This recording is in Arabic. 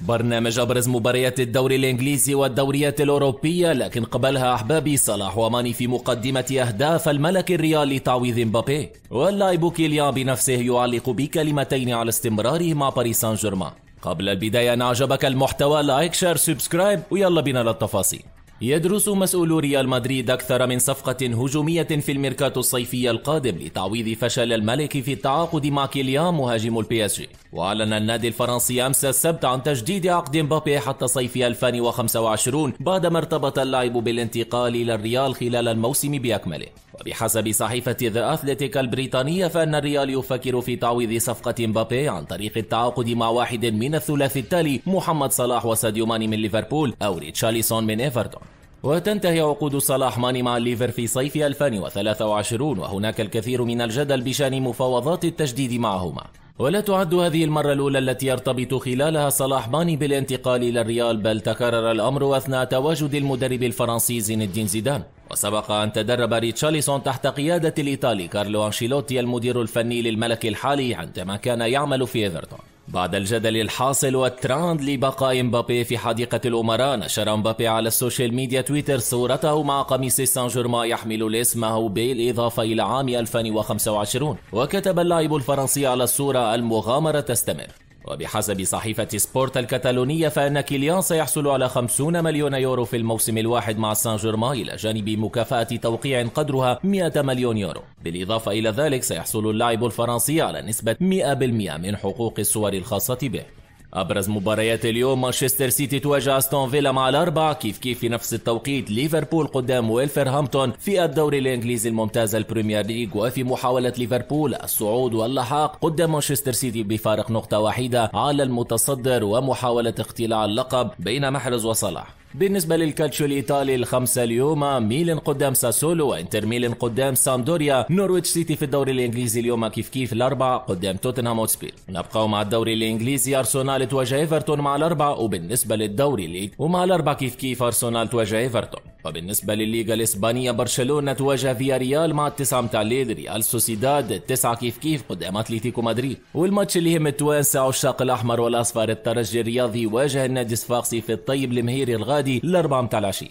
برنامج أبرز مباريات الدوري الإنجليزي والدوريات الأوروبية لكن قبلها أحبابي صلاح وماني في مقدمة أهداف الملك الريال لتعويض مبابي واللاعب كيليان بنفسه يعلق بكلمتين على استمراره مع باريس سان جيرمان قبل البداية إن أعجبك المحتوى لايك شير سبسكرايب ويلا بنا للتفاصيل يدرس مسؤول ريال مدريد أكثر من صفقة هجومية في الميركاتو الصيفي القادم لتعويض فشل الملك في التعاقد مع كيليان مهاجم البي اس جي وأعلن النادي الفرنسي أمس السبت عن تجديد عقد مبابي حتى صيف 2025 بعدما ارتبط اللاعب بالانتقال إلى الريال خلال الموسم بأكمله وبحسب صحيفة ذا أثليتيك البريطانية فإن الريال يفكر في تعويض صفقة مبابي عن طريق التعاقد مع واحد من الثلاث التالي محمد صلاح وساديو ماني من ليفربول أو ريتشارليسون من إيفرتون وتنتهي عقود صلاح ماني مع الليفر في صيف 2023 وهناك الكثير من الجدل بشان مفاوضات التجديد معهما ولا تعد هذه المرة الأولى التي يرتبط خلالها صلاح ماني بالانتقال إلى الريال بل تكرر الأمر أثناء تواجد المدرب الفرنسي زين الدين زيدان وسبق أن تدرب ريتشارلسون تحت قيادة الإيطالي كارلو أنشيلوتي المدير الفني للملك الحالي عندما كان يعمل في إيفرتون بعد الجدل الحاصل والتراند لبقاء مبابي في حديقة الأمراء نشر مبابي على السوشيال ميديا تويتر صورته مع قميص سان جيرمان يحمل اسمه بالإضافة إلى عام 2025 وكتب اللاعب الفرنسي على الصورة المغامرة تستمر وبحسب صحيفة سبورت الكتالونية فإن كيليان سيحصل على 50 مليون يورو في الموسم الواحد مع سان جيرمان إلى جانب مكافأة توقيع قدرها 100 مليون يورو بالإضافة إلى ذلك سيحصل اللاعب الفرنسي على نسبة 100% من حقوق الصور الخاصة به أبرز مباريات اليوم مانشستر سيتي تواجه أستون فيلا مع الأربعة كيف كيف في نفس التوقيت ليفربول قدام ويلفرهامبتون في الدوري الإنجليزي الممتاز البريمير ليج وفي محاولة ليفربول الصعود واللحاق قدام مانشستر سيتي بفارق نقطة واحدة على المتصدر ومحاولة اقتلاع اللقب بين محرز وصلاح بالنسبة للكالتشو الإيطالي الخمسة اليوم ميلان قدام ساسولو وإنتر ميلان قدام سامدوريا نورويتش سيتي في الدوري الإنجليزي اليوم كيف كيف الأربعة قدام توتنهام هوتسبير نبقى مع الدوري الإنجليزي أرسنال تواجه إيفرتون مع الأربعة وبالنسبة للدوري ليج ومع الأربعة كيف كيف أرسنال تواجه إيفرتون وبالنسبة للليغا الإسبانية برشلونة تواجه فيا ريال مع التسعة متاع الليل ريال سوسيداد التسعة كيف كيف قدام أتليتيكو مدريد والماتش اللي هم التوانسة عشاق الأحمر والأصفر الترجي الرياضي واجه النادي الصفاقسي في الطيب المهيري الغادي الأربعة متاع العشية